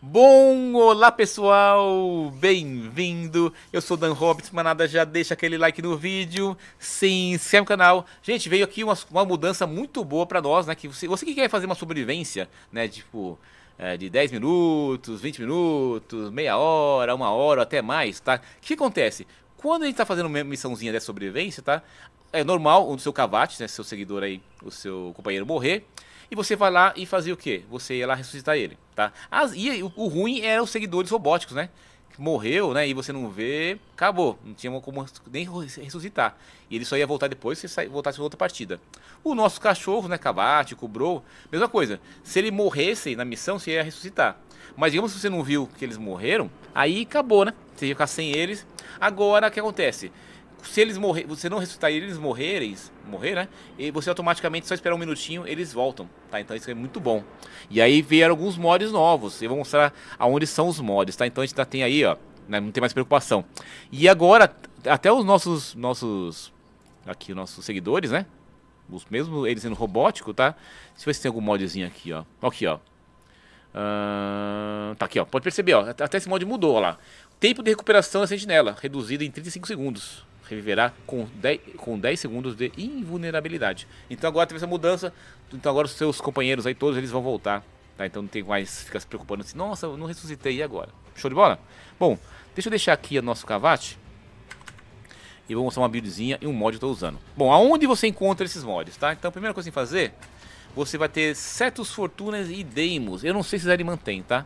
Bom, olá pessoal, bem-vindo. Eu sou Dan Roberts, manada, já deixa aquele like no vídeo. Sim, se inscreve no canal. Gente, veio aqui uma, uma mudança muito boa para nós, né? Que você, você que quer fazer uma sobrevivência, né? Tipo, é, de 10 minutos, 20 minutos, meia hora, uma hora, até mais, tá? O que acontece? Quando a gente tá fazendo uma missãozinha dessa sobrevivência, tá? É normal o seu cavate, né? Seu seguidor aí, o seu companheiro morrer. E você vai lá e fazia o quê? Você ia lá ressuscitar ele, tá? As, e o, o ruim era os seguidores robóticos, né? morreu, né? E você não vê, acabou. Não tinha como nem ressuscitar. E ele só ia voltar depois se voltasse em outra partida. O nosso cachorro, né? Cabate, cobrou, mesma coisa. Se ele morresse na missão, você ia ressuscitar. Mas digamos que você não viu que eles morreram, aí acabou, né? Você ia ficar sem eles. Agora, o que acontece? se eles morrer, você não ressuscitar eles morrerem, morrer, né? E você automaticamente só esperar um minutinho, eles voltam, tá? Então isso é muito bom. E aí vieram alguns mods novos. Eu vou mostrar aonde são os mods, tá? Então a gente tá, tem aí, ó, né? não tem mais preocupação. E agora até os nossos nossos aqui nossos seguidores, né? Os mesmo eles sendo robótico, tá? Deixa eu ver se tem algum modzinho aqui, ó. Aqui, ó. Uh, tá aqui, ó. Pode perceber, ó. Até esse mod mudou, ó lá. Tempo de recuperação da é sentinela, reduzido em 35 segundos reviverá com 10, com 10 segundos de invulnerabilidade. Então agora teve essa mudança, então agora os seus companheiros aí todos eles vão voltar, tá? Então não tem mais ficar se preocupando assim, nossa, eu não ressuscitei e agora. Show de bola? Bom, deixa eu deixar aqui o nosso cavate. E vou mostrar uma buildzinha e um mod que eu estou usando. Bom, aonde você encontra esses mods, tá? Então a primeira coisa que você fazer, você vai ter Setos, Fortunas e Deimos. Eu não sei se eles mantém, tá?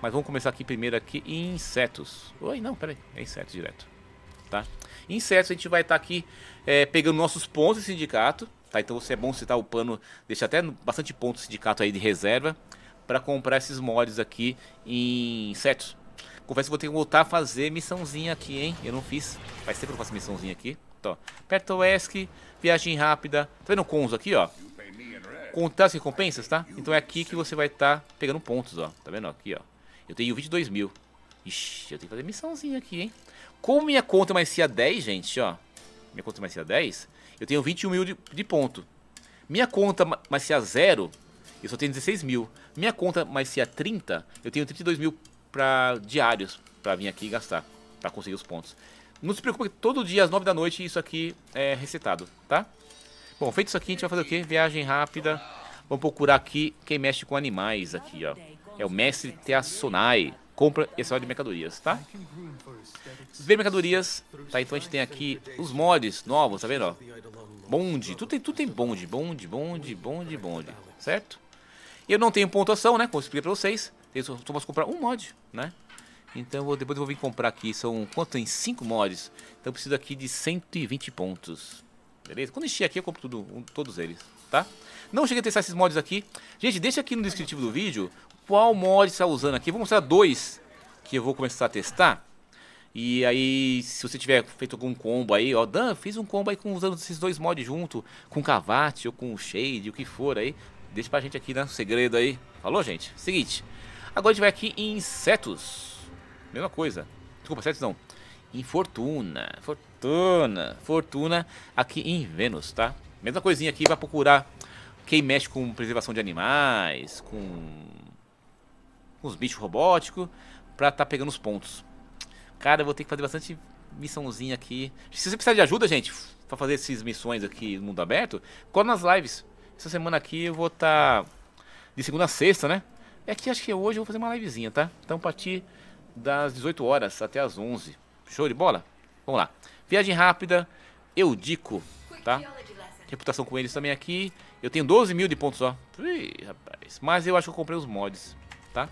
Mas vamos começar aqui primeiro aqui em insetos. Oi, não, peraí. É insetos direto tá? Em certo, a gente vai estar tá aqui é, pegando nossos pontos de sindicato, tá? Então é bom citar o pano, deixa até bastante do sindicato aí de reserva para comprar esses mods aqui em sets. Confesso que vou ter que voltar a fazer missãozinha aqui, hein? Eu não fiz. Faz tempo que eu faço missãozinha aqui. Então, aperta o ESC, viagem rápida. Tá vendo o Conzo aqui, ó? Contar as recompensas, tá? Então é aqui que você vai estar tá pegando pontos, ó. Tá vendo? Aqui, ó. Eu tenho 22 mil. Ixi, eu tenho que fazer missãozinha aqui, hein? Como minha conta mais cia 10, gente, ó. Minha conta mais cia 10, eu tenho 21 mil de, de ponto. Minha conta mais cia 0, eu só tenho 16 mil. Minha conta mais cia 30, eu tenho 32 mil pra, diários pra vir aqui e gastar. Pra conseguir os pontos. Não se preocupe, todo dia às 9 da noite isso aqui é resetado, tá? Bom, feito isso aqui, a gente vai fazer o quê? Viagem rápida. Vamos procurar aqui quem mexe com animais aqui, ó. É o mestre Teasonai compra esse só de mercadorias, tá? Ver mercadorias, tá? Então a gente tem aqui os mods novos, tá vendo? Ó? Bonde, tudo tem, tudo tem bonde, bonde, bonde, bonde, bonde, certo? Eu não tenho pontuação, né? Como eu expliquei pra vocês, eu só, só posso comprar um mod, né? Então vou, depois eu vou vir comprar aqui, são quanto tem? 5 mods. Então eu preciso aqui de 120 pontos. Beleza? Quando encher aqui eu compro tudo, um, todos eles, tá? Não cheguei a testar esses mods aqui. Gente, deixa aqui no descritivo do vídeo qual mod está usando aqui. Vou mostrar dois que eu vou começar a testar. E aí, se você tiver feito algum combo aí, ó, Dan, fiz um combo aí com, usando esses dois mods junto, com Cavate ou com Shade, o que for aí, deixa pra gente aqui, né, um segredo aí. Falou, gente? Seguinte, agora a gente vai aqui em Insetos, mesma coisa, desculpa, Insetos não, em Fortuna, Fortuna, Fortuna aqui em Vênus, tá? Mesma coisinha aqui, vai procurar quem mexe com preservação de animais, com uns bichos robóticos, pra tá pegando os pontos. Cara, eu vou ter que fazer bastante missãozinha aqui. Se você precisar de ajuda, gente, pra fazer essas missões aqui no mundo aberto, cola nas lives. Essa semana aqui eu vou estar tá de segunda a sexta, né? É que acho que hoje eu vou fazer uma livezinha, tá? Então, a partir das 18 horas até as 11. Show de bola? Vamos lá. Viagem rápida, eu dico, tá? Reputação com eles também aqui. Eu tenho 12 mil de pontos, ó. Ih, rapaz. Mas eu acho que eu comprei os mods, tá?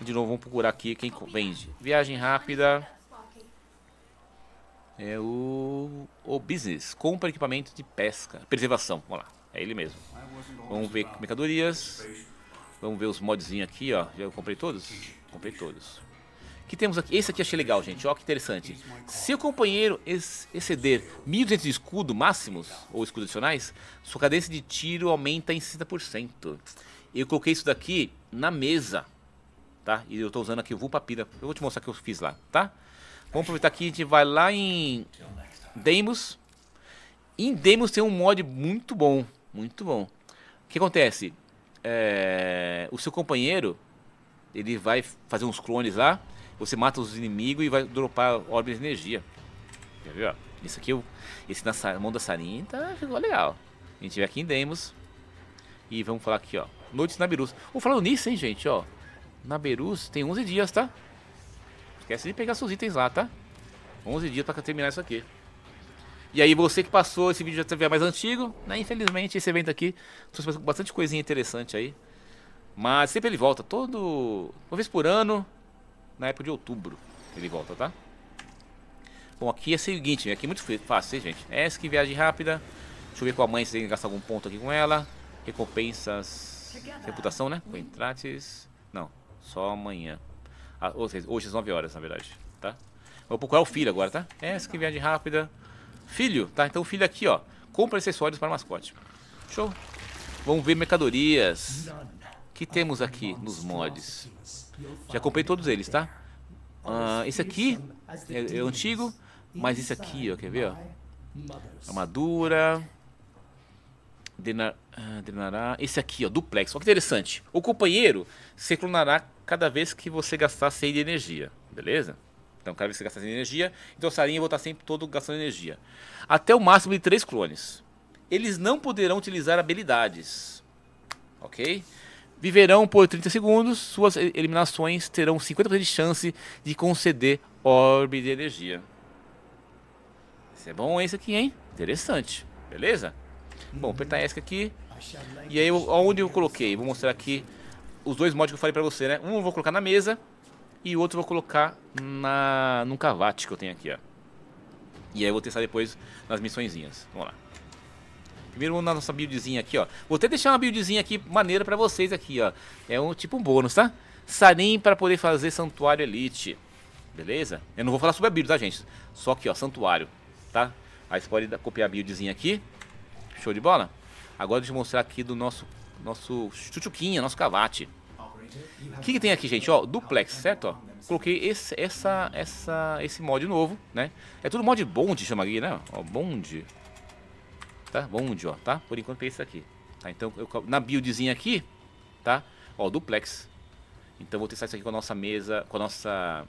De novo, vamos procurar aqui quem vende. Viagem rápida. É o, o business. Compra equipamento de pesca. Preservação, vamos lá. É ele mesmo. Vamos ver mercadorias. Vamos ver os modzinhos aqui, ó. Já comprei todos? Comprei todos. que temos aqui? Esse aqui achei legal, gente. Ó, que interessante. Se o companheiro exceder 1.200 de escudo máximos, ou escudos adicionais, sua cadência de tiro aumenta em 60%. Eu coloquei isso daqui na mesa tá? E eu estou usando aqui o Vulpapira. Eu vou te mostrar o que eu fiz lá, tá? Vamos aproveitar aqui, a gente vai lá em Demos. Em Demos tem um mod muito bom, muito bom. O que acontece? É... O seu companheiro, ele vai fazer uns clones lá, você mata os inimigos e vai dropar órbitas de energia. Quer ver, ó? Isso aqui, esse na mão da Sarinha, tá, ficou legal. A gente vai aqui em Demos e vamos falar aqui, ó. Noites na Birus. falar falando nisso, hein, gente, ó na Berus tem 11 dias, tá? Esquece de pegar seus itens lá, tá? 11 dias pra terminar isso aqui. E aí você que passou, esse vídeo já a mais antigo, né? Infelizmente esse evento aqui trouxe bastante coisinha interessante aí. Mas sempre ele volta, todo... uma vez por ano, na época de outubro ele volta, tá? Bom, aqui é o seguinte, aqui é muito fácil, hein, gente? É Essa que viagem rápida. Deixa eu ver com a mãe se tem que gastar algum ponto aqui com ela. Recompensas... Reputação, né? entrates. Não. Só amanhã. Ah, ou seja, hoje às 9 horas, na verdade, tá? Vou procurar o filho agora, tá? É, essa que de rápida. Filho, tá? Então o filho aqui, ó. Compra acessórios para mascote. Show. Vamos ver mercadorias. que temos aqui nos mods? Já comprei todos eles, tá? Ah, esse aqui é, é antigo, mas esse aqui, ó, quer ver, ó? Armadura. Drenar, ah, drenará. Esse aqui, ó, duplex. Olha que interessante. O companheiro se clonará cada vez que você gastar 100 de energia. Beleza? Então, cada vez que você gastar 100 de energia, então o sarinha vai estar sempre todo gastando energia. Até o máximo de 3 clones. Eles não poderão utilizar habilidades. Ok? Viverão por 30 segundos. Suas eliminações terão 50% de chance de conceder orbe de energia. Esse é bom esse aqui, hein? Interessante. Beleza? Bom, apertar ESC aqui. E aí, onde eu coloquei? Vou mostrar aqui os dois mods que eu falei pra você, né? Um eu vou colocar na mesa e o outro eu vou colocar na, num cavate que eu tenho aqui, ó. E aí eu vou testar depois nas missõezinhas. Vamos lá. Primeiro vamos na nossa buildzinha aqui, ó. Vou até deixar uma buildzinha aqui maneira pra vocês aqui, ó. É um tipo um bônus, tá? Sarim pra poder fazer Santuário Elite. Beleza? Eu não vou falar sobre a build, tá, gente? Só que, ó, Santuário, tá? Aí você pode copiar a buildzinha aqui. Show de bola? Agora deixa eu mostrar aqui do nosso, nosso chuchuquinha, nosso cavate. O que, que, tem aqui, gente? Ó, duplex, certo? Ó, coloquei esse, essa, essa, esse mod novo, né? É tudo mod bond, chama aqui, né? Ó, bond. Tá? Bond, ó, tá? Por enquanto tem é esse aqui. Tá? Então, eu, na buildzinha aqui, tá? Ó, duplex. Então, vou testar isso aqui com a nossa mesa, com a nossa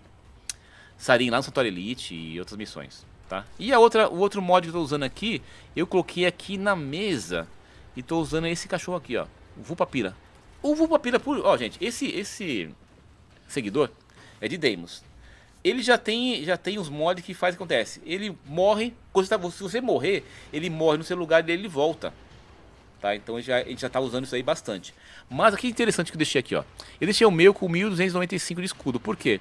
Sarin lá no Santuário Elite e outras missões tá? E a outra, o outro mod que eu tô usando aqui, eu coloquei aqui na mesa e tô usando esse cachorro aqui, ó, o vupapira, O Vulpapira, por, ó, gente, esse esse seguidor é de Deimos. Ele já tem já tem os mods que faz acontece. Ele morre, tá, se você morrer, ele morre no seu lugar e ele volta. Tá? Então já, a gente já está usando isso aí bastante. Mas aqui é interessante que eu deixei aqui, ó. Eu deixei o meu com 1295 de escudo. Por quê?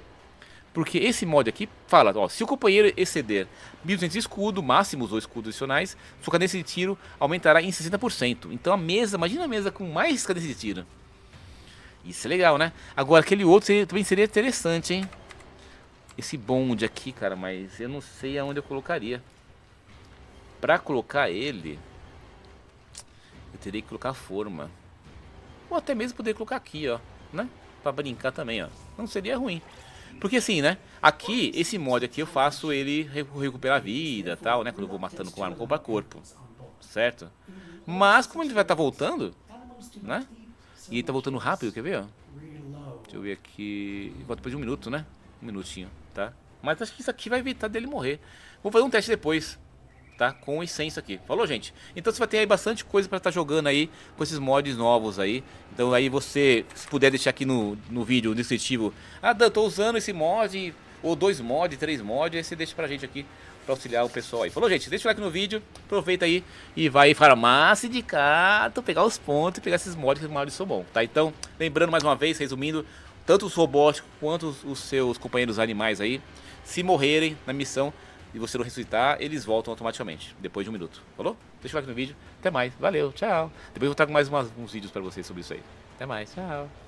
Porque esse mod aqui fala, ó, se o companheiro exceder 1200 escudo, máximos ou escudos adicionais, sua cadência de tiro aumentará em 60%. Então a mesa, imagina a mesa com mais cadência de tiro. Isso é legal, né? Agora aquele outro seria, também seria interessante, hein? Esse bonde aqui, cara, mas eu não sei aonde eu colocaria. Pra colocar ele, eu teria que colocar forma. Ou até mesmo poder colocar aqui, ó, né? Pra brincar também, ó. Não seria ruim. Porque assim, né? Aqui, esse mod aqui eu faço ele recuperar a vida tal, né? Quando eu vou matando com arma corpo a corpo. Certo? Mas como ele vai estar tá voltando, né? E ele tá voltando rápido, quer ver? Ó? Deixa eu ver aqui. Volta depois de um minuto, né? Um minutinho, tá? Mas acho que isso aqui vai evitar dele morrer. Vou fazer um teste depois tá? Com e sem isso aqui. Falou, gente? Então você vai ter aí bastante coisa para estar tá jogando aí com esses mods novos aí. Então aí você, se puder deixar aqui no, no vídeo, no descritivo, ah, Dan, tô usando esse mod, ou dois mods, três mods, aí você deixa pra gente aqui para auxiliar o pessoal aí. Falou, gente? Deixa o like no vídeo, aproveita aí e vai farmar cato, pegar os pontos e pegar esses mods que os mods são bons, tá? Então, lembrando mais uma vez, resumindo, tanto os robóticos quanto os seus companheiros animais aí, se morrerem na missão, e você não ressuscitar, eles voltam automaticamente, depois de um minuto. Falou? Deixa o like no vídeo. Até mais. Valeu, tchau. Depois eu trago mais umas, uns vídeos para vocês sobre isso aí. Até mais, tchau.